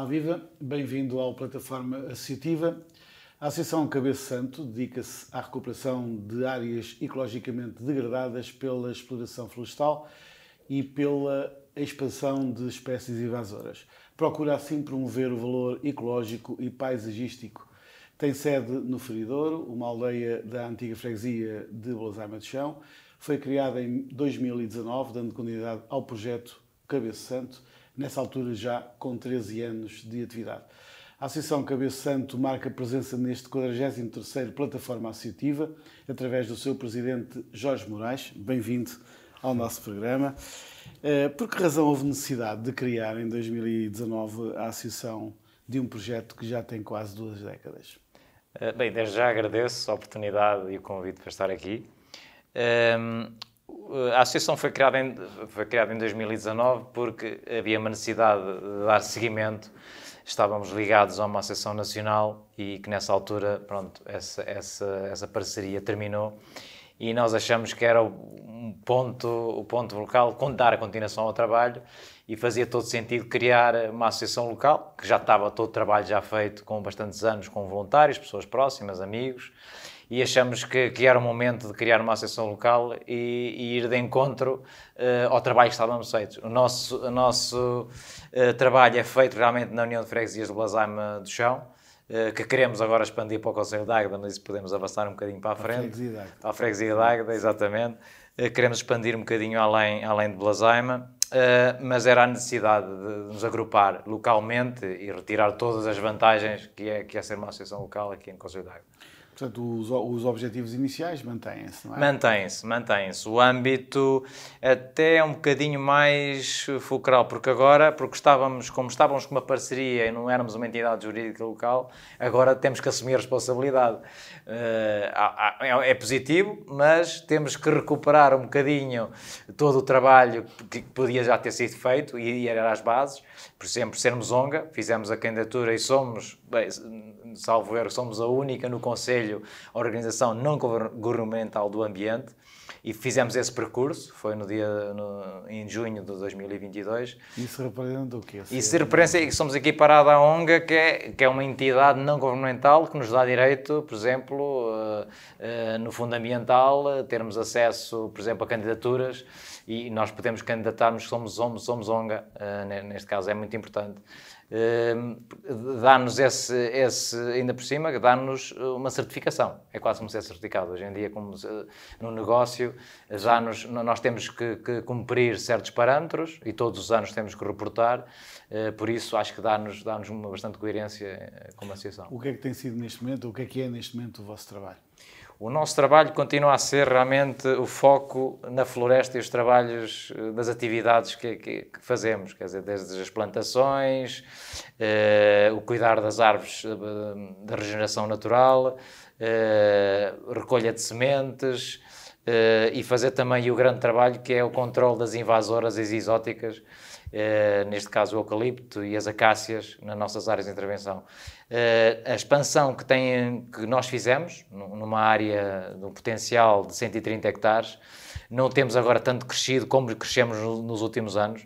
Olá, viva! Bem-vindo ao Plataforma Associativa. A Associação Cabeça Santo dedica-se à recuperação de áreas ecologicamente degradadas pela exploração florestal e pela expansão de espécies invasoras. Procura assim promover o valor ecológico e paisagístico. Tem sede no Feridouro, uma aldeia da antiga freguesia de Bolazarma de Chão. Foi criada em 2019, dando continuidade ao projeto Cabeça Santo nessa altura já com 13 anos de atividade. A Associação Cabeça Santo marca presença neste 43º Plataforma Associativa, através do seu presidente Jorge Moraes. Bem-vindo ao nosso programa. Eh, por que razão houve necessidade de criar em 2019 a Associação de um projeto que já tem quase duas décadas? Eh, bem, desde já agradeço a oportunidade e o convite para estar aqui. Ehm, eh, a associação foi criada, em, foi criada em 2019 porque havia uma necessidade de dar seguimento. Estávamos ligados a uma associação nacional e que nessa altura, pronto, essa, essa, essa parceria terminou e nós achamos que era o ponto, o ponto local, dar a continuação ao trabalho e fazia todo sentido criar uma associação local, que já estava todo o trabalho já feito com bastantes anos, com voluntários, pessoas próximas, amigos, e achamos que, que era o momento de criar uma associação local e, e ir de encontro uh, ao trabalho que estávamos feitos. O nosso, o nosso uh, trabalho é feito realmente na União de Freguesias de Blasaima do Chão, uh, que queremos agora expandir para o Conselho de Águeda, mas isso podemos avançar um bocadinho para a frente. A freguesia de Águeda. A freguesia de Águeda, exatamente. queremos expandir um bocadinho além, além de Blasaima Uh, mas era a necessidade de nos agrupar localmente e retirar todas as vantagens que é, que é ser uma associação local aqui em Conselho de Águeda. Portanto, os, os objetivos iniciais mantêm-se, não é? mantém se mantém se O âmbito até é um bocadinho mais fulcral, porque agora, porque estávamos, como estávamos com uma parceria e não éramos uma entidade jurídica local, agora temos que assumir a responsabilidade. Eh, é, é positivo, mas temos que recuperar um bocadinho todo o trabalho que podia já ter sido feito e ir às bases. Por exemplo, sermos ONGA, fizemos a candidatura e somos, bem, salvo erro, somos a única no Conselho, a organização não governamental do ambiente, e fizemos esse percurso, foi no dia, no, em junho de 2022. Isso representa o quê? Isso representa que somos equiparados à ONGA, que é, que é uma entidade não governamental que nos dá direito, por exemplo, uh, uh, no fundo ambiental, uh, termos acesso, por exemplo, a candidaturas, e nós podemos candidatar-nos, somos, somos, somos ONGA, neste caso é muito importante. Ehm, dá-nos esse, esse, ainda por cima, dá-nos eh, uma certificação. É quase como ser certificado. Hoje em dia, como eh, no negócio, já nos nós temos que, que, cumprir certos parâmetros e todos os anos temos que reportar. Eh, por isso, acho que dá-nos dá, -nos, uma bastante coerência como associação. O que é que tem sido neste momento, o que é que é neste momento o vosso trabalho? O nosso trabalho continua a ser realmente o foco na floresta e os trabalhos eh, das atividades que, que, que fazemos, quer dizer, desde as plantações, eh, o cuidar das árvores eh, da regeneração natural, eh, recolha de sementes eh, e fazer também o grande trabalho que é o controle das invasoras e exóticas, eh, neste caso o eucalipto e as acácias, nas nossas áreas de intervenção. Eh, a expansão que, tem, que nós fizemos, numa área de um potencial de 130 hectares, não temos agora tanto crescido como crescemos nos últimos anos,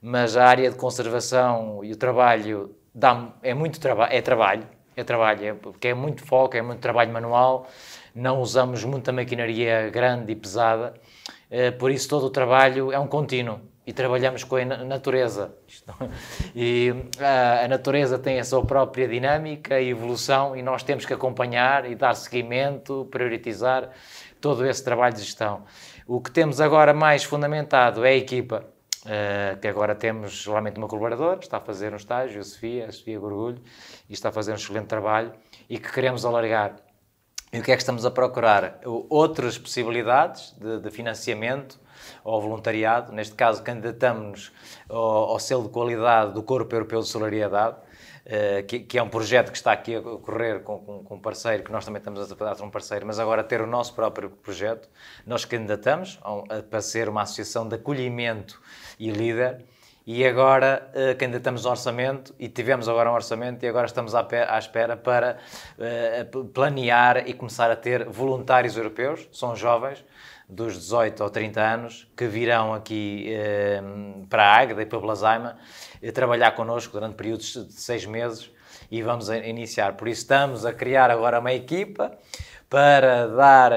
mas a área de conservação e o trabalho dá, é muito traba é trabalho, é trabalho, é, porque é muito foco, é muito trabalho manual, não usamos muita maquinaria grande e pesada, eh, por isso todo o trabalho é um contínuo e trabalhamos com a natureza. E ah, a, natureza tem a sua própria dinâmica e evolução e nós temos que acompanhar e dar seguimento, prioritizar todo esse trabalho de gestão. O que temos agora mais fundamentado é a equipa, ah, que agora temos realmente uma colaboradora, está a fazer um estágio, a Sofia, a Sofia Gorgulho, e está a fazer um excelente trabalho e que queremos alargar. E o que é que estamos a procurar? Outras possibilidades de, de financiamento ao voluntariado. Neste caso, candidatamos-nos ao, ao selo de qualidade do Corpo Europeu de Solidariedade. Eh, que, que, é um projeto que está aqui a correr com, com, com, um parceiro, que nós também estamos a tratar de um parceiro, mas agora ter o nosso próprio projeto. Nós candidatamos a, a, para ser uma associação de acolhimento e líder e agora uh, candidatamos um orçamento e tivemos agora um orçamento e agora estamos à, pé, à espera para uh, planear e começar a ter voluntários europeus, são jovens, dos 18 ou 30 anos que virão aqui eh, para a Águeda e para Blasaima eh, trabalhar connosco durante períodos de seis meses e vamos iniciar. Por isso estamos a criar agora uma equipa para dar,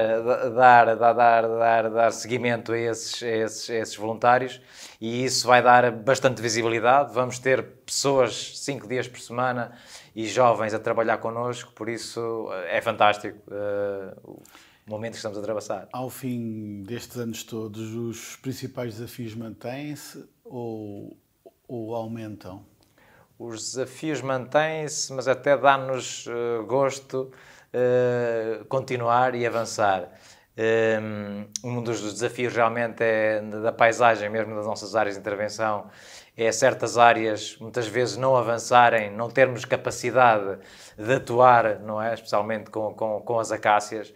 dar, dar, dar, dar, dar seguimento a esses, a esses, a esses voluntários e isso vai dar bastante visibilidade. Vamos ter pessoas cinco dias por semana e jovens a trabalhar connosco, por isso eh, é fantástico. Uh, momento que estamos a atravessar. Ao fim destes anos todos, os principais desafios mantêm-se ou, ou aumentam? Os desafios mantêm-se, mas até dá-nos uh, gosto uh, continuar e avançar. Eh, um dos desafios realmente é da paisagem, mesmo das nossas áreas de intervenção, é certas áreas muitas vezes não avançarem, não termos capacidade de atuar, não é? especialmente com, com, com as acácias.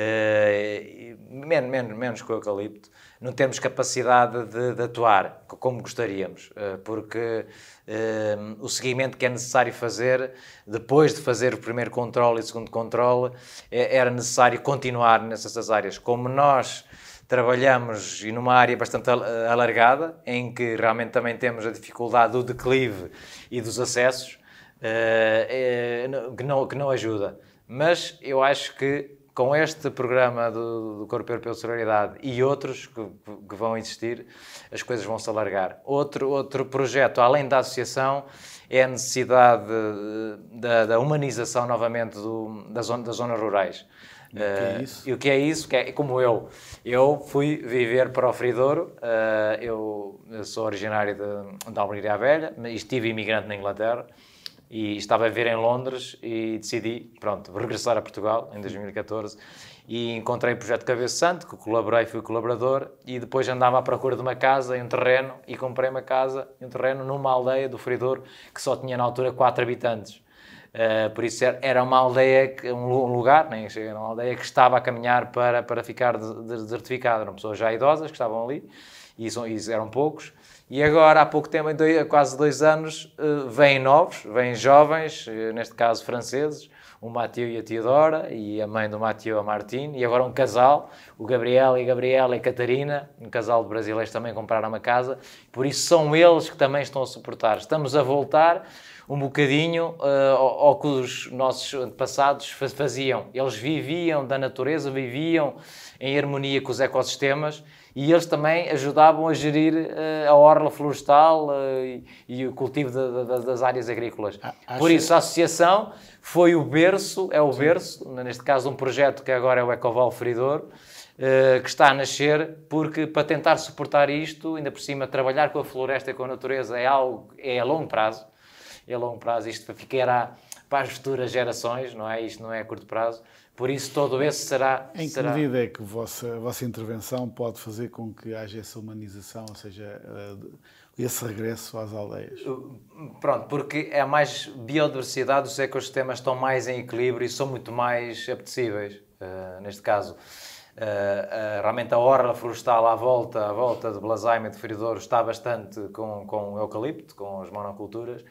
Eh, menos, menos, menos o eucalipto, não temos capacidade de, de atuar como gostaríamos, eh, porque eh, o seguimento que é necessário fazer, depois de fazer o primeiro controle e o segundo controle, é, era necessário continuar nessas áreas. Como nós trabalhamos e numa área bastante alargada, em que realmente também temos a dificuldade do declive e dos acessos, é, que, não, que não ajuda. Mas eu acho que com este programa do, do Corpo Europeu de Solidariedade e outros que, que, vão existir, as coisas vão se alargar. Outro, outro projeto, além da associação, é a necessidade eh, da, da humanização novamente do, da zona, das zonas rurais. Uh, e o que é isso? Que é, como eu, eu fui viver para o Fridouro, uh, eu, eu, sou originário da de Almeria Velha, estive imigrante na Inglaterra, e estava a ver em Londres e decidi, pronto, regressar a Portugal em 2014 e encontrei o projeto Cabeça Santo, que colaborei, fui colaborador e depois andava à procura de uma casa e um terreno e comprei uma casa e um terreno numa aldeia do Fridor que só tinha na altura quatro habitantes. Uh, por isso era uma aldeia, um lugar, nem chega uma aldeia que estava a caminhar para, para ficar desertificada. Eram pessoas já idosas que estavam ali e, são, e eram poucos e agora, há pouco tempo, dois, quase dois anos, eh, vêm novos, vêm jovens, eh, neste caso franceses, o Mateu e a Teodora, e a mãe do Mateu, a Martine, e agora um casal, o Gabriel e a Gabriela e a Catarina, um casal de brasileiros também compraram uma casa, por isso são eles que também estão a suportar. Estamos a voltar um bocadinho uh, ao, ao, que os nossos antepassados faziam. Eles viviam da natureza, viviam em harmonia com os ecossistemas e eles também ajudavam a gerir uh, a orla florestal uh, e, e, o cultivo de, de, das áreas agrícolas. Por isso, a associação foi o berço, é o Sim. berço, neste caso um projeto que agora é o Ecoval Feridor, eh, que está a nascer, porque para tentar suportar isto, ainda por cima, trabalhar com a floresta e com a natureza é algo, é a longo prazo, é a longo prazo, isto ficará para as futuras gerações, não é? Isto não é a curto prazo, por isso, todo esse será. Em que será... medida é que vossa, a vossa intervenção pode fazer com que haja essa humanização, ou seja, eh, esse regresso às aldeias? Pronto, porque há é mais biodiversidade, os ecossistemas estão mais em equilíbrio e são muito mais apetecíveis, uh, neste caso. Uh, uh, realmente a orla florestal à volta, à volta de Blasaima e de Feridouro está bastante com, com o eucalipto, com as monoculturas,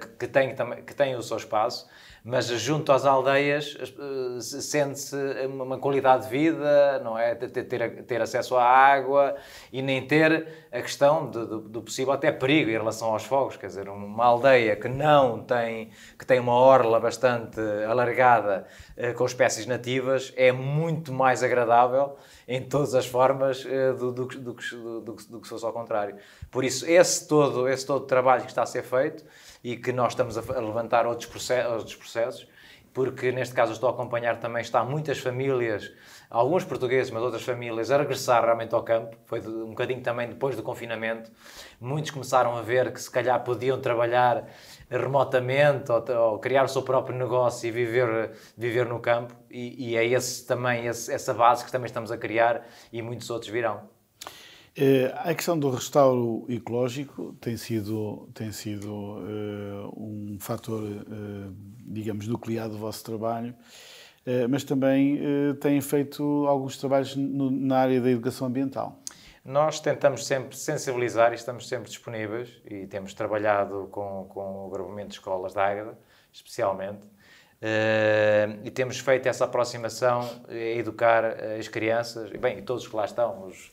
que, que, tem, que tem o seu espaço mas junto às aldeias eh, sente-se uma qualidade de vida, não é? Ter, ter acesso à água e nem ter a questão de, do, do possível até perigo em relação aos fogos. Quer dizer, uma aldeia que não tem, que tem uma orla bastante alargada eh, com espécies nativas é muito mais agradável em todas as formas eh, do, do, do, do, que se fosse ao contrário. Por isso, esse todo, esse todo trabalho que está a ser feito e que nós estamos a levantar outros processos, outros processos porque neste caso estou a acompanhar também está muitas famílias, alguns portugueses, mas outras famílias, a regressar realmente ao campo. Foi um bocadinho também depois do confinamento. Muitos começaram a ver que se calhar podiam trabalhar remotamente ou, ou, criar o seu próprio negócio e viver, viver no campo. E, e é esse também esse, essa base que também estamos a criar e muitos outros virão. Eh, a questão do restauro ecológico tem sido, tem sido uh, um fator, uh, digamos, nuclear do vosso trabalho, uh, mas também uh, têm feito alguns trabalhos no, na área da educação ambiental. Nós tentamos sempre sensibilizar e estamos sempre disponíveis e temos trabalhado com, com o agrupamento de escolas da Águeda, especialmente, Uh, e temos feito essa aproximação a educar eh, as crianças, e bem, e todos que lá estão, os,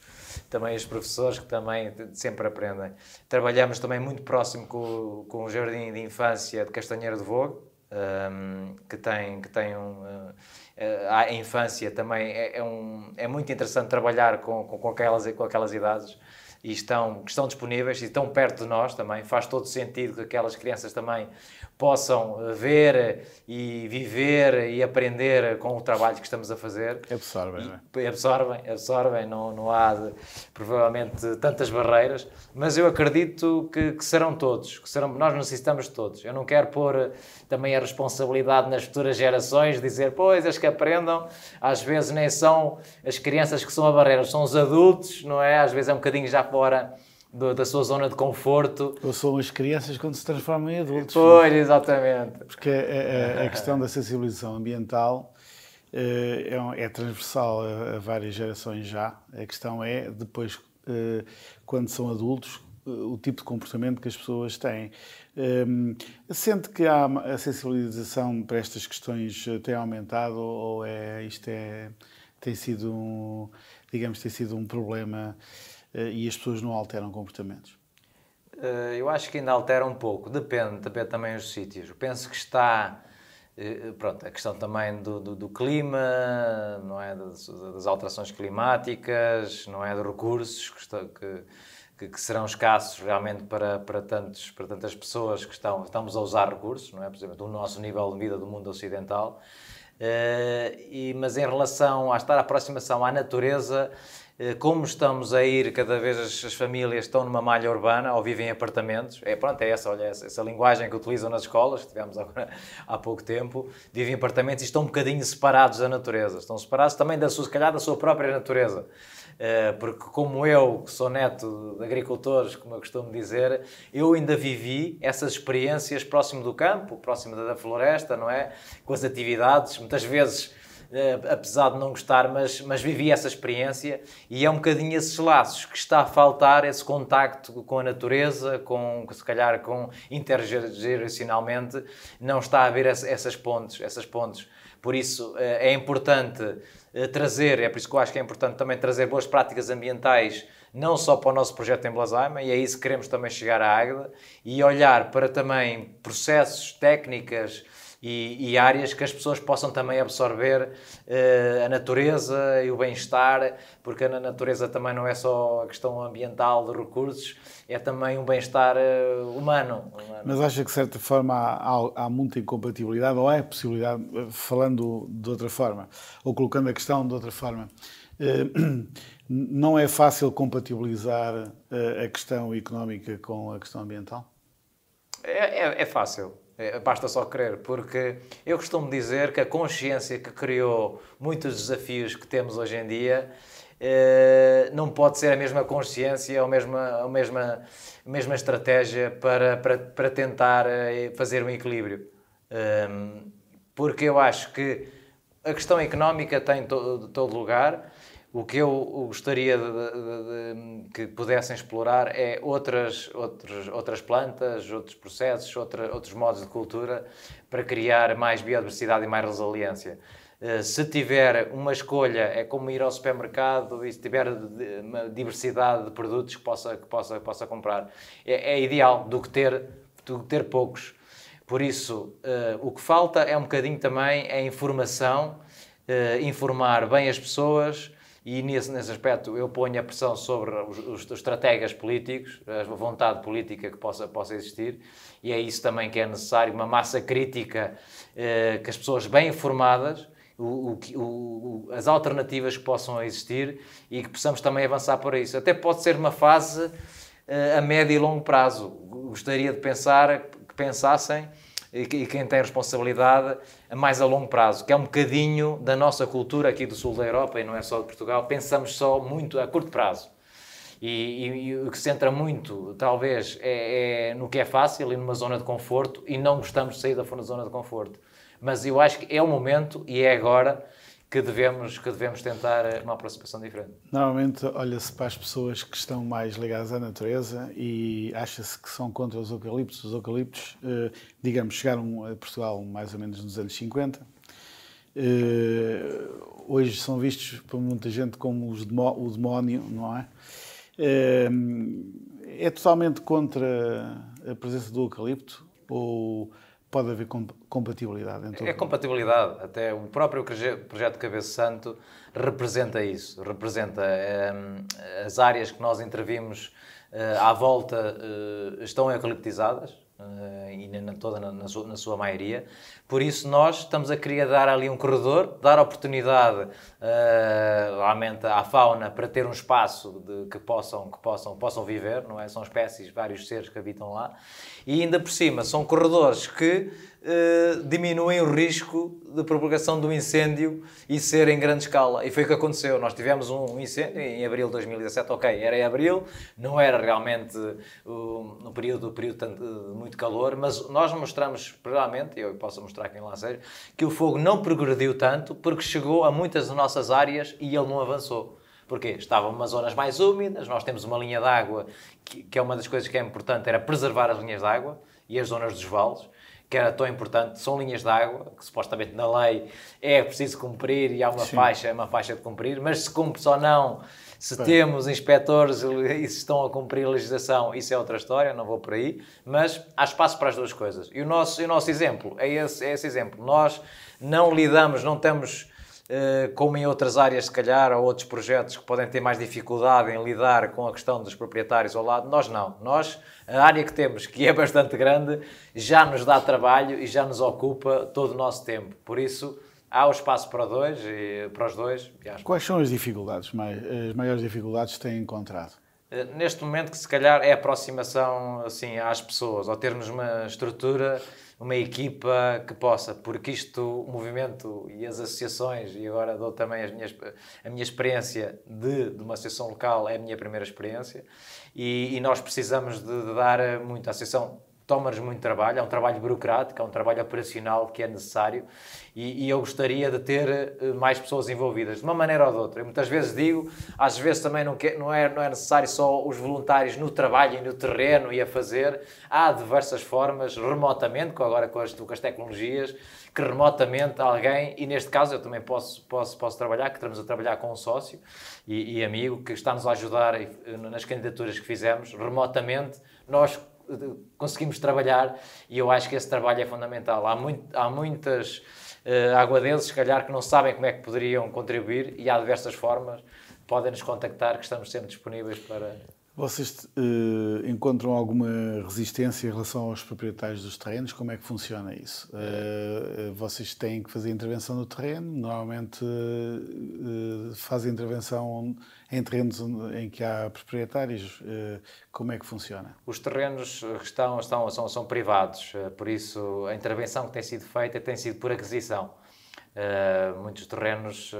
também os professores que também sempre aprendem. Trabalhamos também muito próximo com, com o Jardim de Infância de Castanheira de Vogue, um, ehm, que tem, que tem um, uh, a infância também é, é, um, é muito interessante trabalhar com, com, com, aquelas, com aquelas idades e estão, que estão disponíveis e estão perto de nós também. Faz todo sentido que aquelas crianças também possam ver e viver e aprender com o trabalho que estamos a fazer. Absorvem, não é? Absorvem, absorvem, não, não há provavelmente tantas barreiras, mas eu acredito que, que serão todos, que serão, nós necessitamos de todos. Eu não quero pôr eh, também a responsabilidade nas futuras gerações, dizer, pois, as que aprendam, às vezes nem são as crianças que são a barreira, são os adultos, não é? Às vezes é um bocadinho já fora do, da sua zona de conforto. Ou são as crianças quando se transformam em adultos. É? Pois, não? exatamente. Porque a, a, a, questão da sensibilização ambiental eh, é, é, transversal a, a, várias gerações já. A questão é, depois, eh, quando são adultos, eh, o tipo de comportamento que as pessoas têm. Um, sente que há, a sensibilização para estas questões tem aumentado ou é, isto é, tem sido, um, digamos, tem sido um problema eh, e as pessoas não alteram comportamentos? Eh, eu acho que ainda altera um pouco, depende, depende também dos sítios. Eu penso que está. Eh, pronto, a questão também do, do, do clima, não é? Das, das, alterações climáticas, não é? De recursos que, que, que, que, serão escassos realmente para, para, tantos, para tantas pessoas que estão, estamos a usar recursos, não é? Por exemplo, do nosso nível de vida do mundo ocidental. Uh, e, mas em relação a estar aproximação à natureza, eh, como estamos a ir, cada vez as, famílias estão numa malha urbana ou vivem em apartamentos. É, pronto, é essa, olha, essa, essa linguagem que utilizam nas escolas, que tivemos agora, há pouco tempo. Vivem em apartamentos e estão um bocadinho separados da natureza. Estão separados também, da sua, se calhar, da sua própria natureza. Eh, porque, como eu, que sou neto de agricultores, como eu costumo dizer, eu ainda vivi essas experiências próximo do campo, próximo da floresta, não é? Com as atividades, muitas vezes eh, apesar de não gostar, mas, mas vivi essa experiência e é um bocadinho esses laços que está a faltar, esse contacto com a natureza, com se calhar com intergeracionalmente, não está a haver essas pontes, essas pontes. Por isso eh, é importante eh, trazer, é por isso que eu acho que é importante também trazer boas práticas ambientais, não só para o nosso projeto em Blasaima, e é isso que queremos também chegar à Águeda, e olhar para também processos, técnicas, e, e, áreas que as pessoas possam também absorver uh, a natureza e o bem-estar, porque na natureza também não é só a questão ambiental de recursos, é também um bem-estar uh, humano, humano, Mas acha que de certa forma há, há, muita incompatibilidade, ou é possibilidade, eh, falando de outra forma, ou colocando a questão de outra forma? não é fácil compatibilizar a questão económica com a questão ambiental? é, é, é fácil eh, basta só crer porque eu costumo dizer que a consciência que criou muitos desafios que temos hoje em dia eh, não pode ser a mesma consciência ou a mesma, a mesma, a mesma estratégia para, para, para tentar eh, fazer um equilíbrio. Ehm, porque eu acho que a questão económica tem todo, todo lugar, o que eu gostaria de, de, de, que pudessem explorar é outras, outras, outras plantas, outros processos, outra, outros modos de cultura para criar mais biodiversidade e mais resiliência. Eh, se tiver uma escolha, é como ir ao supermercado e se tiver uma diversidade de produtos que possa, que possa, que possa comprar, é, é, ideal do que ter, do que ter poucos. Por isso, eh, o que falta é um bocadinho também a é informação, eh, informar bem as pessoas e nesse, nesse aspecto eu ponho a pressão sobre os, os, os estrategas políticos, a vontade política que possa, possa existir, e é isso também que é necessário uma massa crítica eh, que as pessoas bem informadas. O, o, o, as alternativas que possam existir e que possamos também avançar para isso. Até pode ser uma fase eh, a médio e longo prazo. Gostaria de pensar que pensassem e quem tem responsabilidade mais a longo prazo, que é um bocadinho da nossa cultura aqui do sul da Europa e não é só de Portugal, pensamos só muito a curto prazo. E, e, e o que se entra muito, talvez, é, é, no que é fácil e numa zona de conforto e não gostamos de sair da zona de conforto. Mas eu acho que é o momento e é agora que devemos, que devemos tentar eh, uma aproximação diferente? Normalmente olha-se para as pessoas que estão mais ligadas à natureza e acha-se que são contra os eucaliptos. Os eucaliptos, eh, digamos, chegaram a Portugal mais ou menos nos anos 50. Eh, hoje são vistos por muita gente como os o demónio, não é? É totalmente contra a presença do eucalipto ou pode haver compatibilidade. Entre é compatibilidade. Até o próprio projeto Cabeça Santo representa isso. Representa ehm, as áreas que nós intervimos eh, à volta eh, estão eucaliptizadas Uh, e na, na toda na, na, sua, na, sua, maioria. Por isso nós estamos a querer dar ali um corredor, dar oportunidade uh, realmente à fauna para ter um espaço de, que possam que possam possam viver, não é? São espécies, vários seres que habitam lá e ainda por cima são corredores que eh, diminuem o risco de propagação do incêndio e ser em grande escala. E foi o que aconteceu. Nós tivemos um incêndio em abril de 2017, ok, era em abril, não era realmente um, um período, um período tanto, eh, muito calor, mas nós mostramos claramente, eu posso mostrar aqui em Lanceiro, que o fogo não progrediu tanto porque chegou a muitas das nossas áreas e ele não avançou. Porque estavam umas zonas mais úmidas, nós temos uma linha d'água, que, que é uma das coisas que é importante, era preservar as linhas d'água e as zonas dos vales que era tão importante, são linhas de água, que supostamente na lei é preciso cumprir e há uma Sim. faixa, uma faixa de cumprir, mas se cumpre ou não, se Bem. temos inspectores e se estão a cumprir a legislação, isso é outra história, não vou por aí, mas há espaço para as duas coisas. E o nosso, e o nosso exemplo é esse, é esse exemplo. Nós não lidamos, não temos eh, como em outras áreas, se calhar, ou outros projetos que podem ter mais dificuldade em lidar com a questão dos proprietários ao lado, nós não. Nós, a área que temos, que é bastante grande, já nos dá trabalho e já nos ocupa todo o nosso tempo. Por isso, há o espaço para dois e para os dois. Quais são as dificuldades, as maiores dificuldades que têm encontrado? Eh, neste momento que se calhar é aproximação assim às pessoas, ou termos uma estrutura, uma equipa que possa, porque isto, o movimento e as associações, e agora dou também minhas, a minha experiência de, de, uma associação local, é a minha primeira experiência, e, e nós precisamos de, de dar eh, muito. à associação toma-nos muito trabalho, é um trabalho burocrático, é um trabalho operacional que é necessário e, e, eu gostaria de ter eh, mais pessoas envolvidas, de uma maneira ou de outra. Eu muitas vezes digo, às vezes também não, que, não, é, não é necessário só os voluntários no trabalho e no terreno e a fazer, há diversas formas, remotamente, agora com as, com as tecnologias, que remotamente alguém, e neste caso eu também posso, posso, posso trabalhar, que estamos a trabalhar com um sócio e, e amigo que está-nos a ajudar eh, nas candidaturas que fizemos, remotamente, nós conseguimos trabalhar e eu acho que esse trabalho é fundamental. Há, muito, há muitas uh, aguadenses, se calhar, que não sabem como é que poderiam contribuir e há diversas formas. Podem nos contactar, que estamos sempre disponíveis para, vocês uh, encontram alguma resistência em relação aos proprietários dos terrenos? Como é que funciona isso? Uh, vocês têm que fazer intervenção no terreno? Normalmente uh, fazem intervenção em terrenos em que há proprietários? como é que funciona? Os terrenos que estão, estão são, são, privados, por isso a intervenção que tem sido feita tem sido por aquisição. muitos terrenos,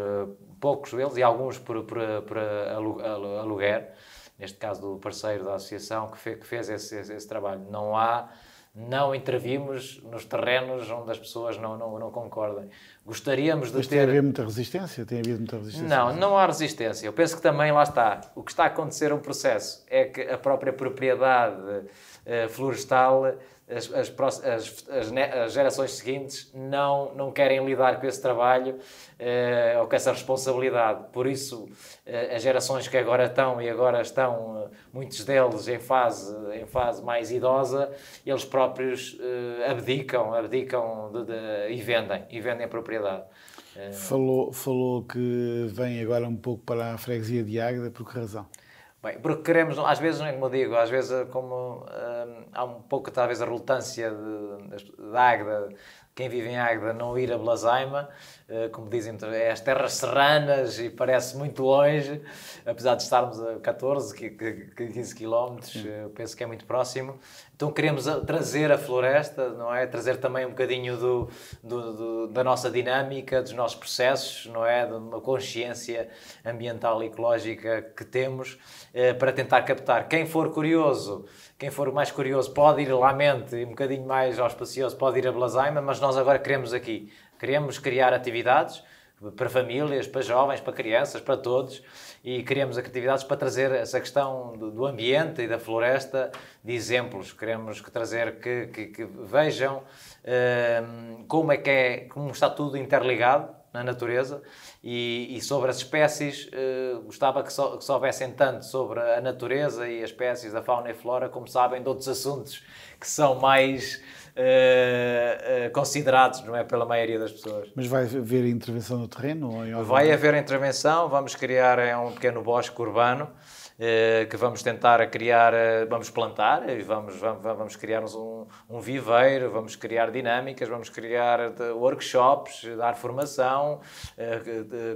poucos deles e alguns por, por, por aluguer neste caso do parceiro da associação que, fe, que fez esse, esse, esse, trabalho. Não há, não intervimos nos terrenos onde as pessoas não, não, não concordem. Gostaríamos de Mas ter... tem havido muita resistência? Tem havido muita resistência? Não, não há resistência. Eu penso que também lá está. O que está a acontecer é um processo é que a própria propriedade eh, florestal as, as, as, as, gerações seguintes não, não querem lidar com esse trabalho eh, ou com essa responsabilidade. Por isso, eh, as gerações que agora estão, e agora estão eh, muitos deles em fase, em fase mais idosa, eles próprios abdicam, abdicam de, de, e vendem, e vendem a propriedade. Falou, falou que vem agora um pouco para a freguesia de Águeda, por que razão? Bem, porque queremos, às vezes, como digo, às vezes como hum, há um pouco talvez a relutância da de Agda quem vive em Águeda não ir a Blazaima, eh, como dizem, é as terras serranas e parece muito longe, apesar de estarmos a 14, 15 quilómetros, eh, penso que é muito próximo. Então queremos trazer a floresta, não é? Trazer também um bocadinho do, do, do da nossa dinâmica, dos nossos processos, não é? De uma consciência ambiental e ecológica que temos, eh, para tentar captar. Quem for curioso, quem for mais curioso pode ir lá mente, um bocadinho mais auspicioso pode ir a Blazaima, mas nós agora queremos aqui. Queremos criar atividades para famílias, para jovens, para crianças, para todos e queremos atividades para trazer essa questão do ambiente e da floresta de exemplos. Queremos que trazer que, que, que vejam uh, como é que é, como está tudo interligado na natureza e, e sobre as espécies eh, gostava que, so, que soubessem tanto sobre a natureza e as espécies, a fauna e flora, como sabem de outros assuntos que são mais eh, eh, considerados, não é, pela maioria das pessoas. Mas vai haver intervenção no terreno? Ou em vai haver intervenção, vamos criar um pequeno bosque urbano eh, que vamos tentar criar, eh, vamos plantar e eh, vamos, vamos, vamos criar um, um viveiro, vamos criar dinâmicas, vamos criar workshops, dar formação,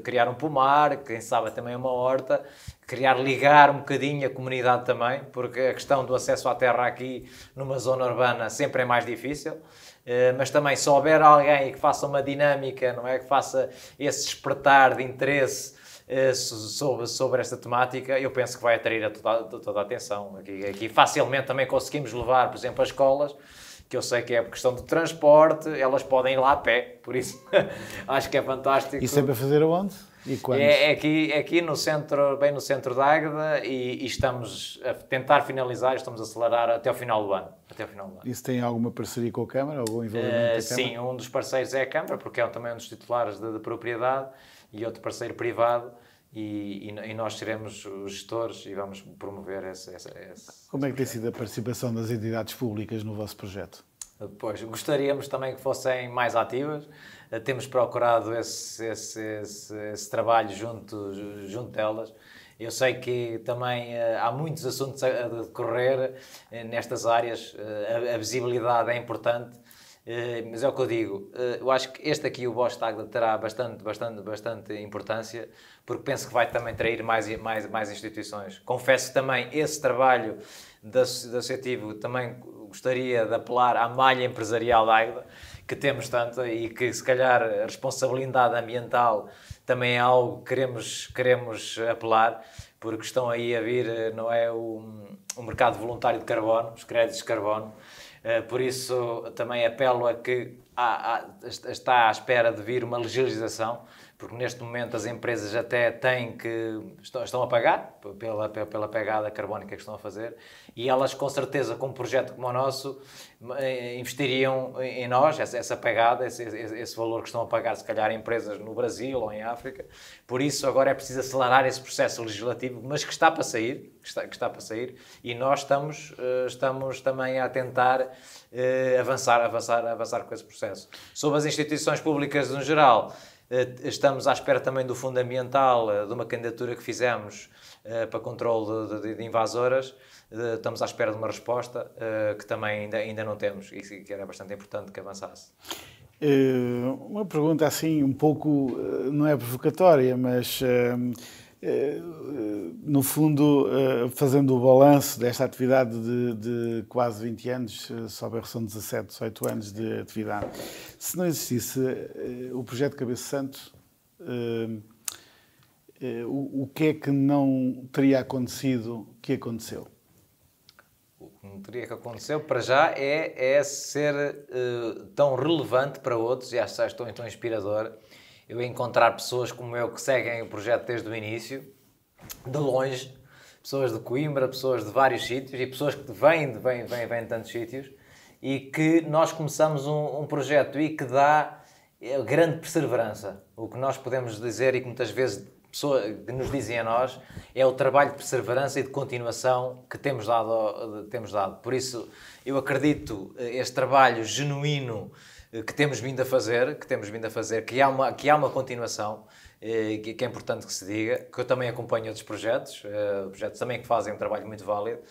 criar um pomar, quem sabe também uma horta, criar, ligar um bocadinho a comunidade também, porque a questão do acesso à terra aqui numa zona urbana sempre é mais difícil. Mas também, se houver alguém que faça uma dinâmica, não é? Que faça esse despertar de interesse eh, sobre, sobre esta temática, eu penso que vai atrair a toda, a, toda a atenção. Aqui, aqui facilmente também conseguimos levar, por exemplo, as escolas, que eu sei que é por questão de transporte, elas podem ir lá a pé, por isso acho que é fantástico. E sempre a fazer aonde? E quando? É, é, aqui, é aqui no centro, bem no centro da Águeda e, e, estamos a tentar finalizar, estamos a acelerar até o final do ano. Até o final do ano. Isso tem alguma parceria com a Câmara? Algum envolvimento uh, Sim, um dos parceiros é a Câmara, porque é também um dos titulares da propriedade e outro parceiro privado. E, e, e, nós seremos os gestores e vamos promover essa. essa, Como é que tem sido a participação das entidades públicas no vosso projeto? Pois, gostaríamos também que fossem mais ativas. Eh, temos procurado esse, esse, esse, esse trabalho junto, junto delas. Eu sei que também eh, há muitos assuntos a decorrer eh, nestas áreas, a, a visibilidade é importante eh, mas é o que eu digo, uh, eu acho que este aqui, o Bosch Tagla, terá bastante, bastante, bastante importância, porque penso que vai também trair mais, mais, mais instituições. Confesso também esse trabalho da, da Associativo, também gostaria de apelar à malha empresarial da Águeda, que temos tanto e que se calhar a responsabilidade ambiental também é algo que queremos, queremos apelar porque estão aí a vir, eh, não é, o, mercado voluntário de carbono, os créditos de carbono. Eh, por isso, também apelo a que há, há, está à espera de vir uma legislação porque neste momento as empresas até têm que. estão, estão a pagar pela, pela pegada carbónica que estão a fazer, e elas, com certeza, com um projeto como o nosso, eh, investiriam em nós essa, essa pegada, esse, esse, valor que estão a pagar, se calhar, empresas no Brasil ou em África. Por isso, agora é preciso acelerar esse processo legislativo, mas que está para sair, que está, que está para sair, e nós estamos, eh, estamos também a tentar eh, avançar, avançar, avançar com esse processo. Sobre as instituições públicas no geral. Eh, estamos à espera também do fundo ambiental, eh, de uma candidatura que fizemos eh, para controle de, invasoras. Estamos à espera de uma resposta que também ainda, ainda não temos e que era bastante importante que avançasse. Uma pergunta assim, um pouco, não é provocatória, mas eh, eh, no fundo, eh, fazendo o balanço desta atividade de, de quase 20 anos, só são 17, 18 anos de atividade. Se não existisse o projeto Cabeça Santo, o que é que não teria acontecido que aconteceu? O que não teria que acontecer, para já, é, é ser uh, tão relevante para outros, e acho que tão, tão inspirador eu encontrar pessoas como eu que seguem o projeto desde o início, de longe, pessoas de Coimbra, pessoas de vários sítios e pessoas que vêm, vêm, vêm, vêm de tantos sítios e que nós começamos um, um projeto e que dá eh, grande perseverança. O que nós podemos dizer e que muitas vezes pessoas que nos dizem a nós é o trabalho de perseverança e de continuação que temos dado. Temos dado. Por isso, eu acredito eh, este trabalho genuíno eh, que temos vindo a fazer, que temos vindo a fazer, que há uma, que há uma continuação, eh, que é importante que se diga, que eu também acompanho outros projetos, eh, projetos também que fazem um trabalho muito válido,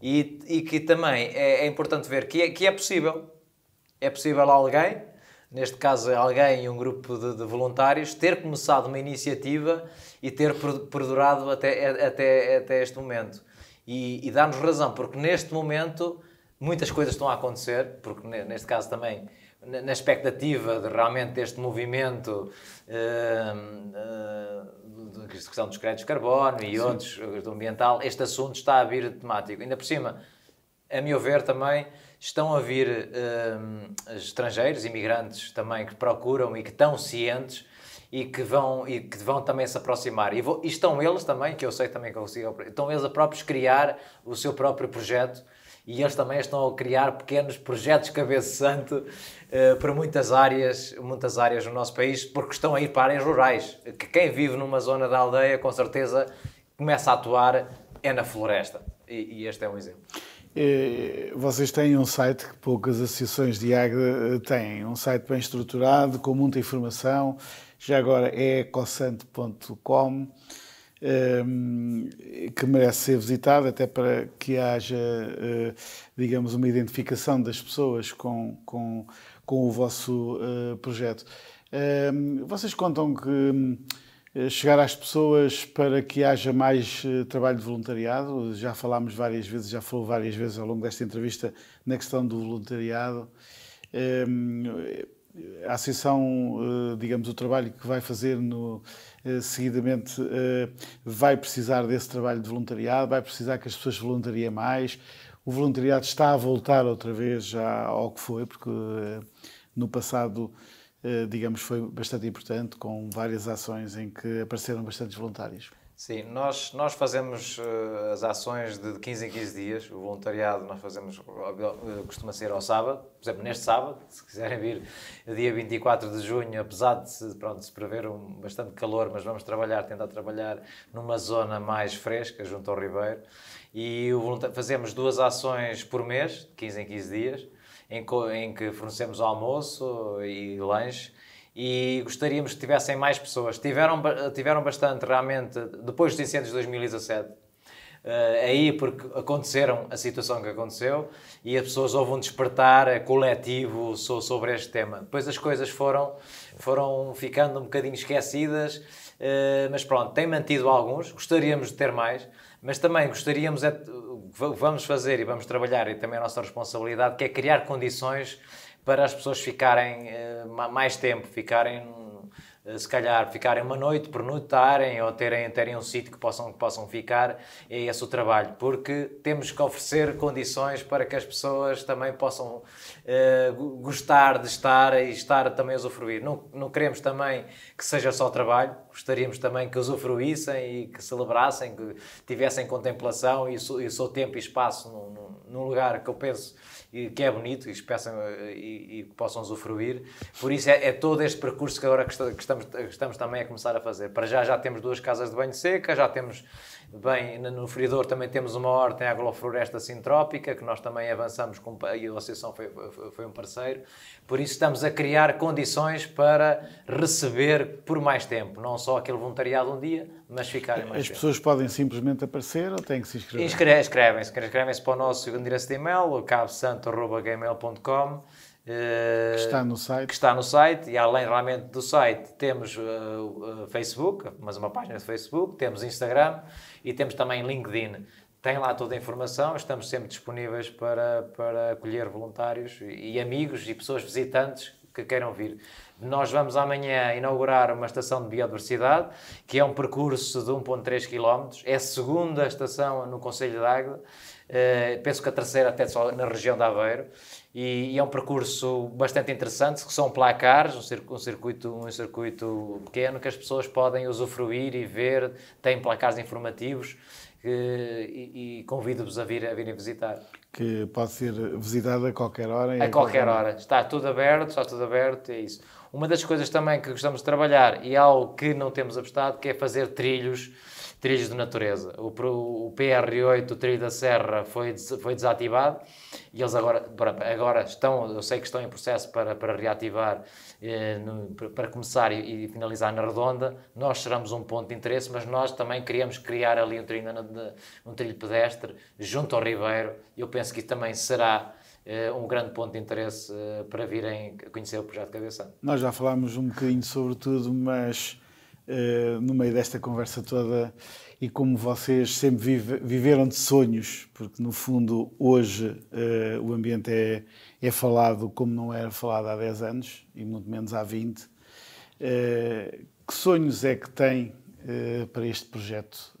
e, e que também é, é importante ver que é, que é possível, é possível alguém, neste caso alguém um grupo de, de voluntários, ter começado uma iniciativa e ter perdurado até, até, até este momento. E, e dá-nos razão, porque neste momento muitas coisas estão a acontecer, porque neste caso também na expectativa de realmente deste movimento uh, uh, da questão dos créditos de carbono e Sim. outros do ambiental, este assunto está a vir temático. Ainda por cima, a meu ver também, estão a vir uh, estrangeiros, imigrantes também que procuram e que estão cientes e que vão e que vão também se aproximar e, vou, e estão eles também que eu sei também que consigo estão eles a próprios criar o seu próprio projeto e eles também estão a criar pequenos projetos cabeça santo uh, eh, para muitas áreas, muitas áreas do nosso país, porque estão a ir para áreas rurais, que quem vive numa zona da aldeia, com certeza, começa a atuar é na floresta. E, e este é um exemplo. Vocês têm um site que poucas associações de agro eh, têm, um site bem estruturado, com muita informação. Já agora é ecossante.com. Ehm, que merece ser visitado, até para que haja, eh, digamos, uma identificação das pessoas com, com, com o vosso eh, projeto. Ehm, vocês contam que eh, chegar às pessoas para que haja mais trabalho de voluntariado, já falámos várias vezes, já falou várias vezes ao longo desta entrevista na questão do voluntariado ehm, a associação, digamos, o trabalho que vai fazer no, eh, seguidamente eh, vai precisar desse trabalho de voluntariado, vai precisar que as pessoas voluntariem mais. O voluntariado está a voltar outra vez já ao que foi, porque eh, no passado, digamos, foi bastante importante, com várias ações em que apareceram bastantes voluntários. Sim, nós, nós fazemos uh, as ações de 15 em 15 dias, o voluntariado nós fazemos, eh, costuma ser ao sábado, por exemplo, neste sábado, se quiserem vir, dia 24 de junho, apesar de se, pronto, se prever um, bastante calor, mas vamos trabalhar, tentar trabalhar numa zona mais fresca, junto ao Ribeiro, e fazemos duas ações por mês, de 15 em 15 dias, em, em que fornecemos almoço e lanche, e gostaríamos que tivessem mais pessoas. Tiveram, tiveram bastante realmente depois dos incêndios de 2017. Uh, eh, aí porque aconteceram a situação que aconteceu e as pessoas houve um despertar coletivo sobre este tema. Depois as coisas foram, foram ficando um bocadinho esquecidas, uh, mas pronto, tem mantido alguns, gostaríamos de ter mais, mas também gostaríamos, é, vamos fazer e vamos trabalhar, e também é a nossa responsabilidade, que é criar condições para as pessoas ficarem eh, mais tempo, ficarem eh, se calhar ficarem uma noite, por notarem ou terem, terem um sítio que possam, que possam ficar, é esse o trabalho, porque temos que oferecer condições para que as pessoas também possam uh, gostar de estar e estar também a usufruir. Não, não queremos também que seja só trabalho, gostaríamos também que usufruíssem e que celebrassem, que tivessem contemplação e o seu tempo e espaço num, num lugar que eu penso que é bonito e que, peçam, eh, e, e possam usufruir. Por isso é, é, todo este percurso que agora que, que estamos, que estamos também a começar a fazer. Para já já temos duas casas de banho seca, já temos Bem, no feridor também temos uma horta em agrofloresta sintrópica, que nós também avançamos com, e a Associação foi, foi, um parceiro. Por isso estamos a criar condições para receber por mais tempo, não só aquele voluntariado um dia, mas ficarem mais As tempo. pessoas podem simplesmente aparecer ou têm que se inscrever? Inscrevem-se, inscrevem-se para o nosso endereço de e-mail, cabosanto.gmail.com eh, que está no site. Que está no site, e além realmente do site, temos uh, uh, Facebook, mas uma página de Facebook, temos Instagram, e temos também LinkedIn. Tem lá toda a informação, estamos sempre disponíveis para, para acolher voluntários e amigos e pessoas visitantes que queiram vir. Nós vamos amanhã inaugurar uma estação de biodiversidade, que é um percurso de 1,3 km, é a segunda estação no Conselho de Águeda, uh, penso que a terceira até só na região de Aveiro. E, e, é um percurso bastante interessante, que são placares, um circuito, um circuito pequeno que as pessoas podem usufruir e ver, tem placares informativos e, e convido-vos a, vir, a virem visitar. Que pode ser visitado a qualquer hora? A, a, qualquer, qualquer hora. hora. Está tudo aberto, está tudo aberto, é isso. Uma das coisas também que gostamos de trabalhar e algo que não temos apostado, que é fazer trilhos trilhos de natureza. O, o PR8, o trilho da Serra, foi, foi desativado e eles agora, agora estão, eu sei que estão em processo para, para reativar, eh, no, para começar e, e, finalizar na Redonda. Nós seremos um ponto de interesse, mas nós também queríamos criar ali um trilho, um trilho pedestre junto ao Ribeiro. Eu penso que também será eh, um grande ponto de interesse eh, para virem conhecer o projeto de cabeça. Nós já falámos um bocadinho sobre tudo, mas eh, no meio desta conversa toda e como vocês sempre vive, viveram de sonhos, porque no fundo hoje uh, o ambiente é, é falado como não era falado há 10 anos e muito menos há 20. Uh, eh, que sonhos é que tem para este projeto?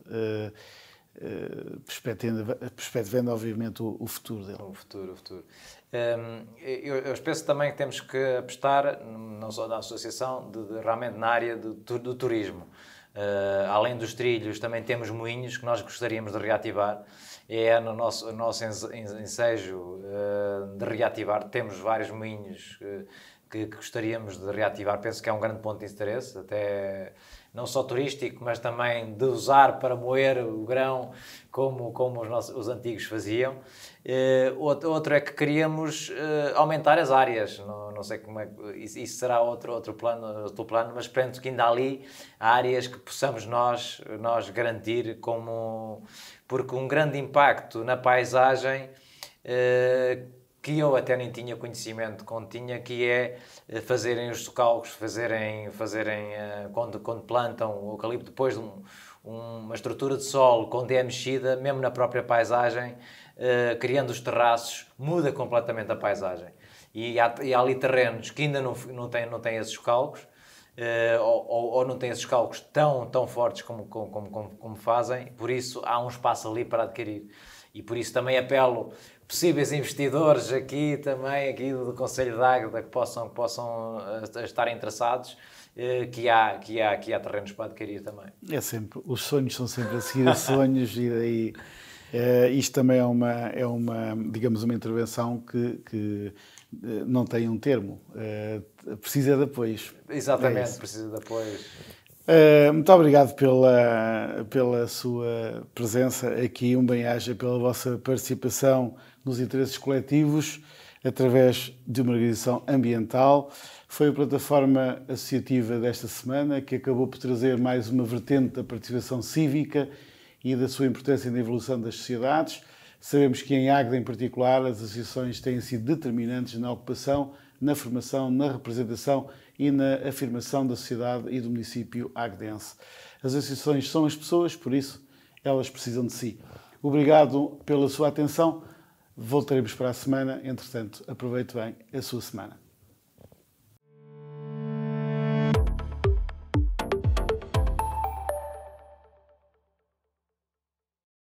perspectivando, obviamente o, o futuro dele. O futuro, o futuro. Ehm, eu, eu penso também que temos que apostar, não só na associação, de, de, realmente na área do, do turismo. Uh, além dos trilhos, também temos moinhos que nós gostaríamos de reativar. É no nosso, nosso ensejo uh, de reativar. Temos vários moinhos eh, que, que, gostaríamos de reativar. Penso que é um grande ponto de interesse. Até não só turístico, mas também de usar para moer o grão, como, como os, nossos, os antigos faziam. Uh, outro, outro é que queríamos uh, aumentar as áreas, não, não sei como é, isso, isso será outro, outro, plano, outro plano, mas penso que ainda ali há áreas que possamos nós, nós garantir como... Porque um grande impacto na paisagem... Uh, que eu até nem tinha conhecimento quando tinha, que é eh, fazerem os socalcos, fazerem, fazerem eh, quando, quando plantam o eucalipto, depois de um, uma estrutura de solo quando é mexida, mesmo na própria paisagem, eh, criando os terraços, muda completamente a paisagem. E há, e há ali terrenos que ainda não, não, têm, não têm esses calcos, uh, ou, ou, não têm esses calcos tão, tão fortes como, como, como, como, fazem, por isso há um espaço ali para adquirir. E por isso também apelo possíveis investidores aqui também, aqui do Conselho de Águeda, que possam, que possam eh, estar interessados, eh, que há, que, há, que há terrenos para adquirir também. É sempre, os sonhos são sempre a seguir a sonhos e daí... Eh, isto também é uma, é uma, digamos, uma intervenção que, que não tem um termo. precisa de apoios. Exatamente, é precisa de apoios. muito obrigado pela, pela sua presença aqui, um bem-aja pela vossa participação nos interesses coletivos através de uma organização ambiental. Foi a plataforma associativa desta semana que acabou por trazer mais uma vertente da participação cívica e da sua importância na evolução das sociedades. Sabemos que em Águeda, em particular, as associações têm sido determinantes na ocupação, na formação, na representação e na afirmação da sociedade e do município agdense. As associações são as pessoas, por isso elas precisam de si. Obrigado pela sua atenção. Voltaremos para a semana. Entretanto, aproveite bem a sua semana.